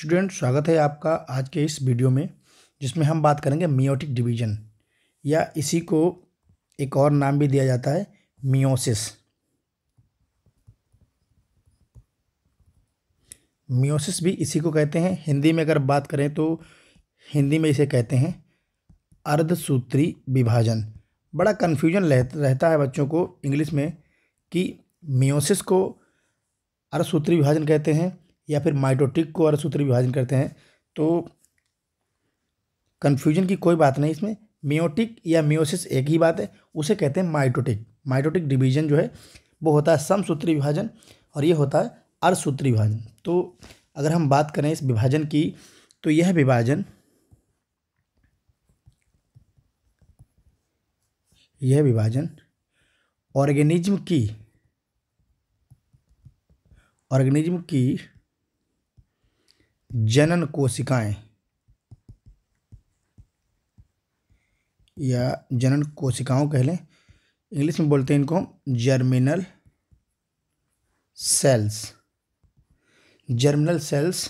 student स्वागत है आपका आज के इस वीडियो में जिसमें हम बात करेंगे मियोटिक डिवीजन या इसी को एक और नाम भी दिया जाता है मियोसिस मियोसिस भी इसी को कहते हैं हिंदी में अगर बात करें तो हिंदी में इसे कहते हैं अर्धसूत्री विभाजन बड़ा कन्फ्यूजन रहता है बच्चों को इंग्लिश में कि मियोसिस को अर्धसूत्री विभाजन कहते हैं या फिर माइटोटिक को सूत्र विभाजन करते हैं तो कन्फ्यूजन की कोई बात नहीं इसमें मियोटिक या मियोसिस एक ही बात है उसे कहते हैं माइटोटिक माइटोटिक डिवीजन जो है वो होता है समसूत्री विभाजन और ये होता है अर्धसूत्री विभाजन तो अगर हम बात करें इस विभाजन की तो यह विभाजन यह विभाजन ऑर्गेनिज्म की ऑर्गेनिज्म की जनन कोशिकाएं या जनन कोशिकाओं कह लें इंग्लिश में बोलते हैं इनको जर्मिनल सेल्स जर्मिनल सेल्स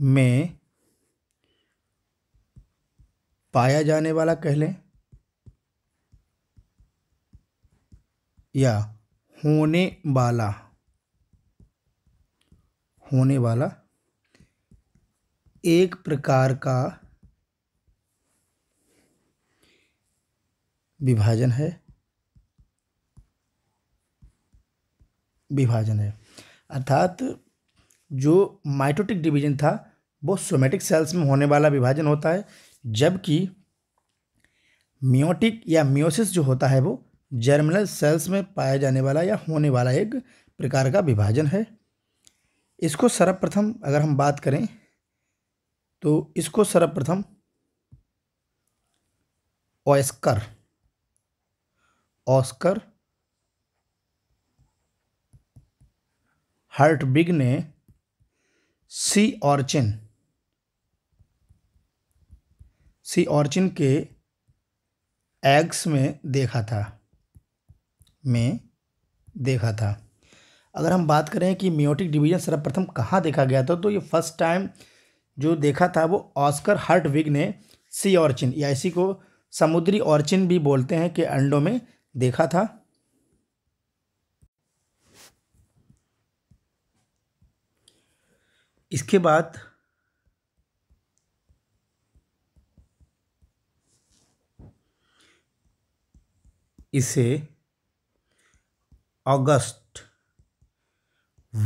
में पाया जाने वाला कह लें या होने वाला होने वाला एक प्रकार का विभाजन है विभाजन है अर्थात जो माइटोटिक डिवीजन था वो सोमेटिक सेल्स में होने वाला विभाजन होता है जबकि मियोटिक या मियोसिस जो होता है वो जर्मिनल सेल्स में पाया जाने वाला या होने वाला एक प्रकार का विभाजन है इसको सर्वप्रथम अगर हम बात करें तो इसको सर्वप्रथम ऑस्कर ऑस्कर हर्टबिग ने सी ऑर्चिन सी ऑर्चिन के एग्स में देखा था में देखा था अगर हम बात करें कि म्योटिक डिवीजन सर्वप्रथम कहाँ देखा गया था तो ये फर्स्ट टाइम जो देखा था वो ऑस्कर विग ने सी ऑर्चिन या इसी को समुद्री ऑर्चिन भी बोलते हैं कि अंडों में देखा था इसके बाद इसे अगस्त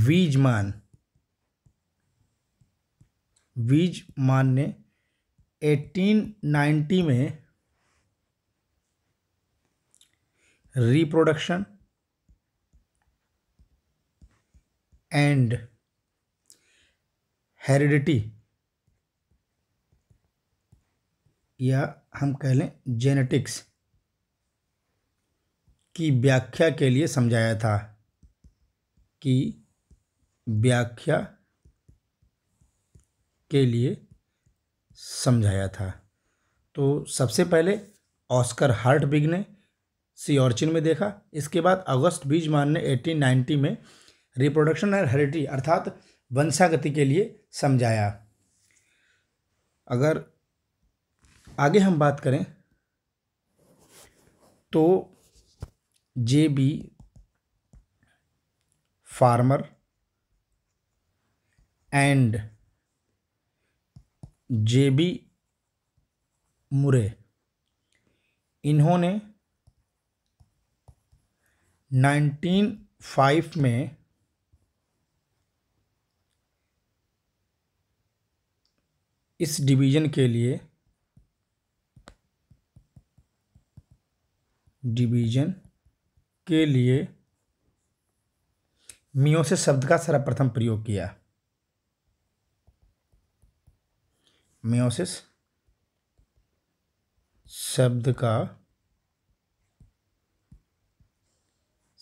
वीजमान वीज मान ने नाइन्टी में रिप्रोडक्शन एंड हेरिडिटी या हम कह लें जेनेटिक्स की व्याख्या के लिए समझाया था कि व्याख्या के लिए समझाया था तो सबसे पहले ऑस्कर हार्ट बिग ने ऑर्चिन में देखा इसके बाद अगस्त बीजमान ने 1890 में रिप्रोडक्शन एंड हेरिटी अर्थात वंशागति के लिए समझाया अगर आगे हम बात करें तो J B Farmer and J B Moore इन्होंने 1905 में इस डिवीज़न के लिए डिवीज़न के लिए मियोसिस शब्द का सर्वप्रथम प्रयोग किया मियोसिस शब्द का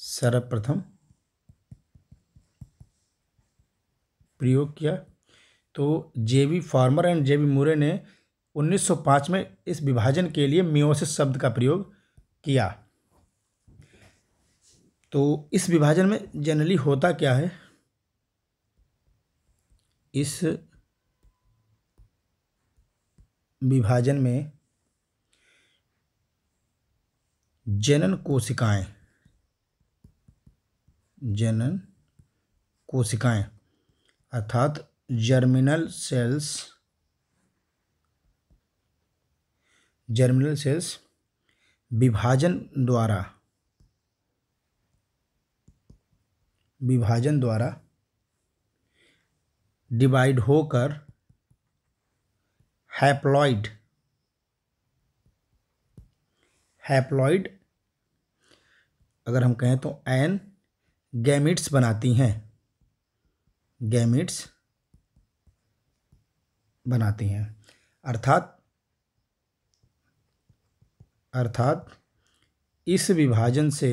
सर्वप्रथम प्रयोग किया तो जेवी फार्मर एंड जेवी मूरे ने 1905 में इस विभाजन के लिए मियोसिस शब्द का प्रयोग किया तो इस विभाजन में जनरली होता क्या है इस विभाजन में जनन कोशिकाएं जनन कोशिकाएं अर्थात जर्मिनल सेल्स जर्मिनल सेल्स विभाजन द्वारा विभाजन द्वारा डिवाइड होकर हैप्लॉइड हैप्लॉइड अगर हम कहें तो एन गैमिट्स बनाती हैं गैमिट्स बनाती हैं अर्थात अर्थात इस विभाजन से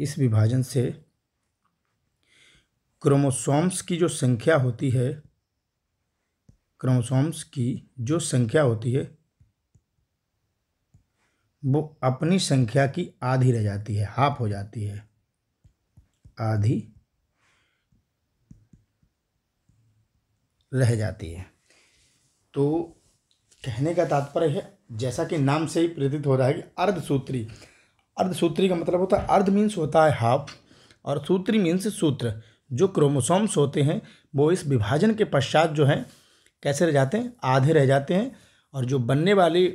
इस विभाजन से क्रोमोसोम्स की जो संख्या होती है क्रोमोसोम्स की जो संख्या होती है वो अपनी संख्या की आधी रह जाती है हाफ हो जाती है आधी रह जाती है तो कहने का तात्पर्य है जैसा कि नाम से ही प्रेरित हो रहा है कि अर्धसूत्री अर्धसूत्री का मतलब होता है अर्ध मीन्स होता है हाफ और सूत्री मीन्स सूत्र जो क्रोमोसोम्स होते हैं वो इस विभाजन के पश्चात जो हैं कैसे रह जाते हैं आधे रह जाते हैं और जो बनने वाली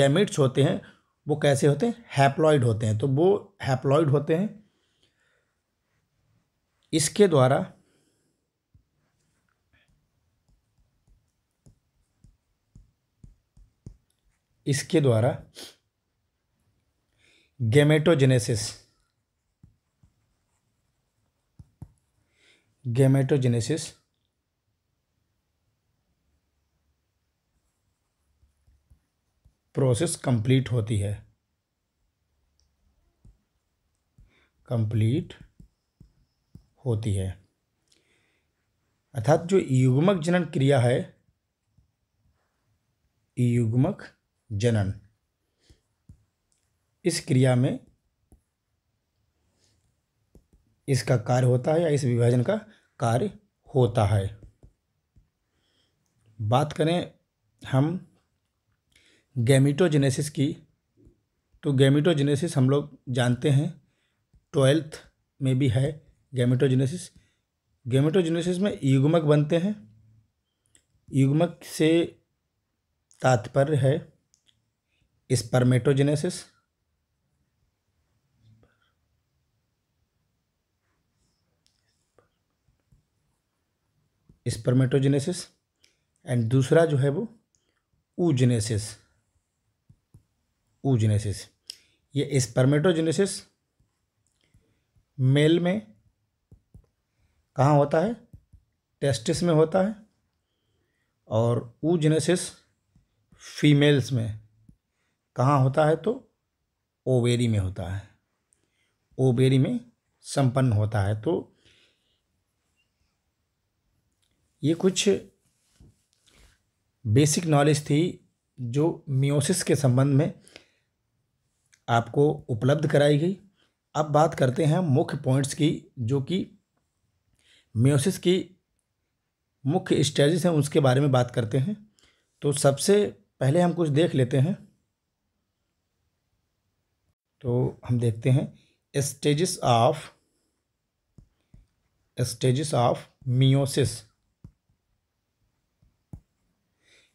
गैमेट्स होते हैं वो कैसे होते हैं हैप्लॉइड होते हैं तो वो हैप्लॉइड होते हैं इसके द्वारा इसके द्वारा गेमेटोजेनेसिस गेमेटोजेनेसिस प्रोसेस कंप्लीट होती है कंप्लीट होती है अर्थात जो युग्मक जनन क्रिया है युग्मक जनन इस क्रिया में इसका कार्य होता है या इस विभाजन का कार्य होता है बात करें हम गैमिटोजेनेसिस की तो गैमिटोजेनेसिस हम लोग जानते हैं ट्वेल्थ में भी है गैमिटोजेनेसिस गैमिटोजेनेसिस में युग्मक बनते हैं युग्मक से तात्पर्य है स्पर्मेटोजेनेसिस स्पर्मेटोजेनेसिस एंड दूसरा जो है वो ऊजेनेसिस ऊजेनेसिस ये स्पर्मेटोजेनेसिस मेल में कहाँ होता है टेस्टिस में होता है और ऊजेनेसिस फीमेल्स में कहाँ होता है तो ओवेरी में होता है ओवेरी में संपन्न होता है तो ये कुछ बेसिक नॉलेज थी जो मियोसिस के संबंध में आपको उपलब्ध कराई गई अब बात करते हैं मुख्य पॉइंट्स की जो कि मियोसिस की मुख्य स्टेजेस हैं उसके बारे में बात करते हैं तो सबसे पहले हम कुछ देख लेते हैं तो हम देखते हैं stages of stages of meiosis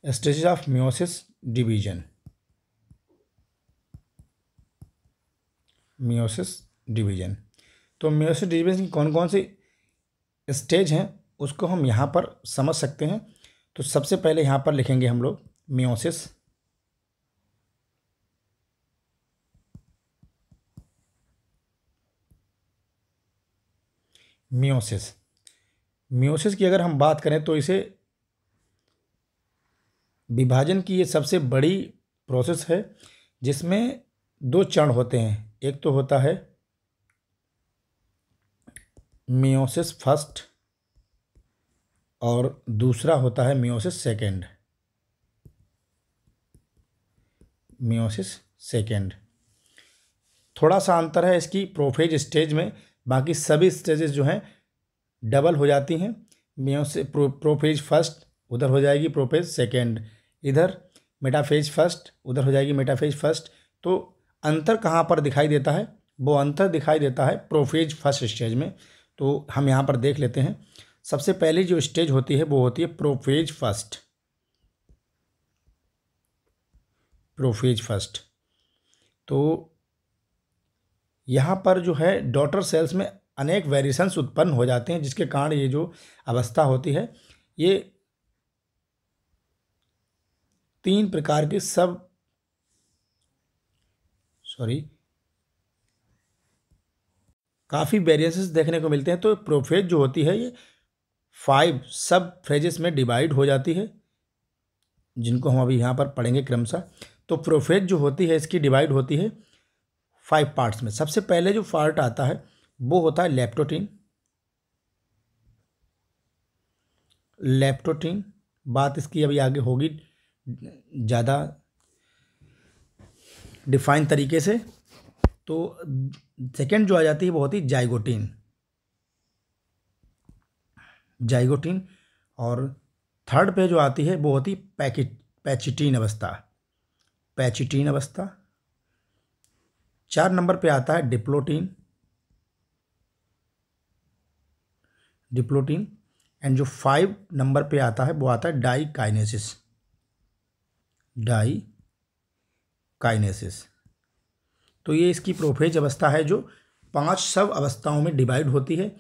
stages of meiosis division meiosis division तो म्योसिस डिवीजन की कौन कौन सी स्टेज हैं उसको हम यहाँ पर समझ सकते हैं तो सबसे पहले यहाँ पर लिखेंगे हम लोग म्योसिस म्योसिस म्योसिस की अगर हम बात करें तो इसे विभाजन की ये सबसे बड़ी प्रोसेस है जिसमें दो चरण होते हैं एक तो होता है मियोसिस फर्स्ट और दूसरा होता है मियोसिस सेकेंड मियोसिस सेकेंड थोड़ा सा अंतर है इसकी प्रोफेज स्टेज में बाकी सभी स्टेजेस जो हैं डबल हो जाती हैं मियोसिस प्रो, प्रोफेज फर्स्ट उधर हो जाएगी प्रोफेज सेकेंड इधर मेटाफेज फर्स्ट उधर हो जाएगी मेटाफेज फर्स्ट तो अंतर कहाँ पर दिखाई देता है वो अंतर दिखाई देता है प्रोफेज फर्स्ट स्टेज में तो हम यहाँ पर देख लेते हैं सबसे पहले जो स्टेज होती है वो होती है प्रोफेज फर्स्ट प्रोफेज फर्स्ट तो यहाँ पर जो है डॉटर सेल्स में अनेक वेरिएशंस उत्पन्न हो जाते हैं जिसके कारण ये जो अवस्था होती है ये तीन प्रकार के सब सॉरी काफ़ी वेरिएंसेस देखने को मिलते हैं तो प्रोफेज जो होती है ये फाइव सब फ्रेजेस में डिवाइड हो जाती है जिनको हम अभी यहाँ पर पढ़ेंगे क्रमशः तो प्रोफेज जो होती है इसकी डिवाइड होती है फाइव पार्ट्स में सबसे पहले जो पार्ट आता है वो होता है लेप्टोटीन लेप्टोटीन बात इसकी अभी आगे होगी ज़्यादा डिफाइन तरीके से तो सेकेंड जो आ जाती है वो होती है जाइगोटीन जाइगोटीन और थर्ड पे जो आती है वो होती पैकिट पैचिटीन अवस्था पैचिटीन अवस्था चार नंबर पे आता है डिप्लोटीन डिप्लोटीन एंड जो फाइव नंबर पे आता है वो आता है डाइकाइनेसिस डाई काइनेसिस तो ये इसकी प्रोफेज अवस्था है जो पांच सब अवस्थाओं में डिवाइड होती है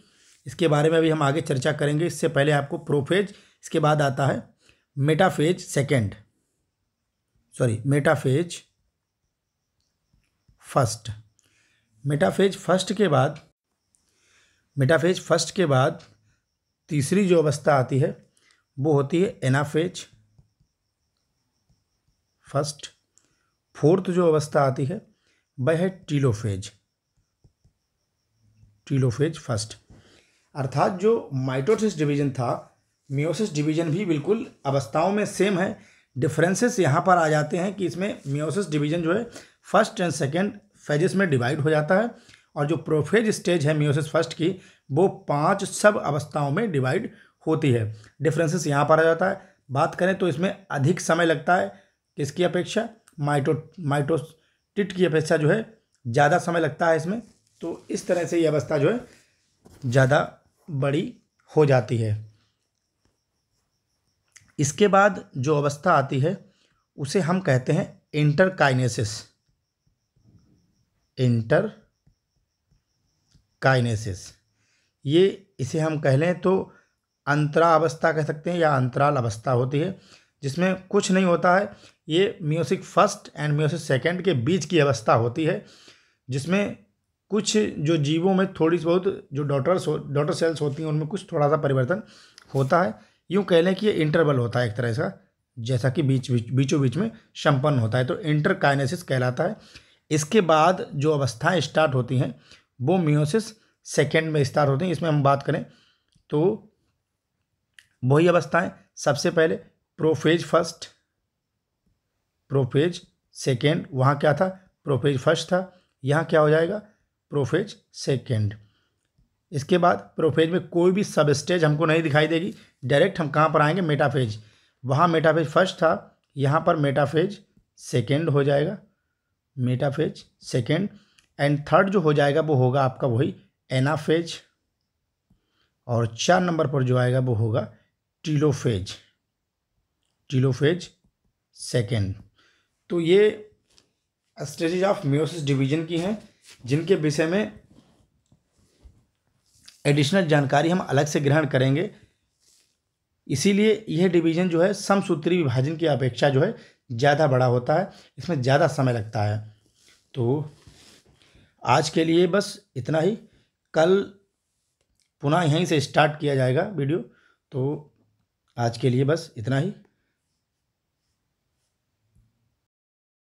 इसके बारे में अभी हम आगे चर्चा करेंगे इससे पहले आपको प्रोफेज इसके बाद आता है metaphase second sorry metaphase first metaphase first के बाद मेटाफेज फर्स्ट के बाद तीसरी जो अवस्था आती है वो होती है एनाफेज फर्स्ट फोर्थ जो अवस्था आती है वह है टीलोफेज टीलोफेज फर्स्ट अर्थात जो माइटोसिस डिवीजन था मियोसिस डिवीजन भी बिल्कुल अवस्थाओं में सेम है डिफरेंसेस यहाँ पर आ जाते हैं कि इसमें मियोसिस डिवीजन जो है फर्स्ट एंड सेकेंड फेजेस में डिवाइड हो जाता है और जो प्रोफेज स्टेज है मियोसिस फर्स्ट की वो पांच सब अवस्थाओं में डिवाइड होती है डिफरेंसेस यहाँ पर आ जाता है बात करें तो इसमें अधिक समय लगता है किसकी अपेक्षा माइटो माइटोटिट की अपेक्षा जो है ज़्यादा समय लगता है इसमें तो इस तरह से ये अवस्था जो है ज़्यादा बड़ी हो जाती है इसके बाद जो अवस्था आती है उसे हम कहते हैं इंटरकाइनेसिस इंटर काइनेसिस ये इसे हम कह लें तो अंतरा अवस्था कह सकते हैं या अंतराल अवस्था होती है जिसमें कुछ नहीं होता है ये meiosis first and meiosis second के बीच की अवस्था होती है जिसमें कुछ जो जीवों में थोड़ी बहुत जो डॉटर्स डॉटर सेल्स होती हैं उनमें कुछ थोड़ा सा परिवर्तन होता है यूँ कह लें कि ये इंटरवल होता है एक तरह का जैसा कि बीच बीच बीचों बीच में संपन्न होता है तो इंटरकाइनेसिस कहलाता है इसके बाद जो अवस्थाएँ स्टार्ट होती हैं वो म्यूसिस सेकेंड में स्टार्ट होती हैं इसमें हम बात करें तो वही अवस्थाएँ सबसे पहले प्रोफेज फर्स्ट प्रोफेज सेकेंड वहाँ क्या था प्रोफेज फर्स्ट था यहाँ क्या हो जाएगा प्रोफेज सेकेंड इसके बाद प्रोफेज में कोई भी सब स्टेज हमको नहीं दिखाई देगी डायरेक्ट हम कहाँ पर आएंगे मेटाफेज वहाँ मेटाफेज फर्स्ट था यहाँ पर मेटाफेज सेकेंड हो जाएगा मेटाफेज सेकेंड एंड थर्ड जो हो जाएगा वो होगा आपका वही एनाफेज और चार नंबर पर जो आएगा वो होगा टीलोफेज जीलोफेज सेकेंड तो ये स्टेजेज ऑफ म्योसिस डिवीजन की हैं जिनके विषय में एडिशनल जानकारी हम अलग से ग्रहण करेंगे इसीलिए यह डिवीजन जो है समसूत्री विभाजन की अपेक्षा जो है ज़्यादा बड़ा होता है इसमें ज़्यादा समय लगता है तो आज के लिए बस इतना ही कल पुनः यहीं से स्टार्ट किया जाएगा वीडियो तो आज के लिए बस इतना ही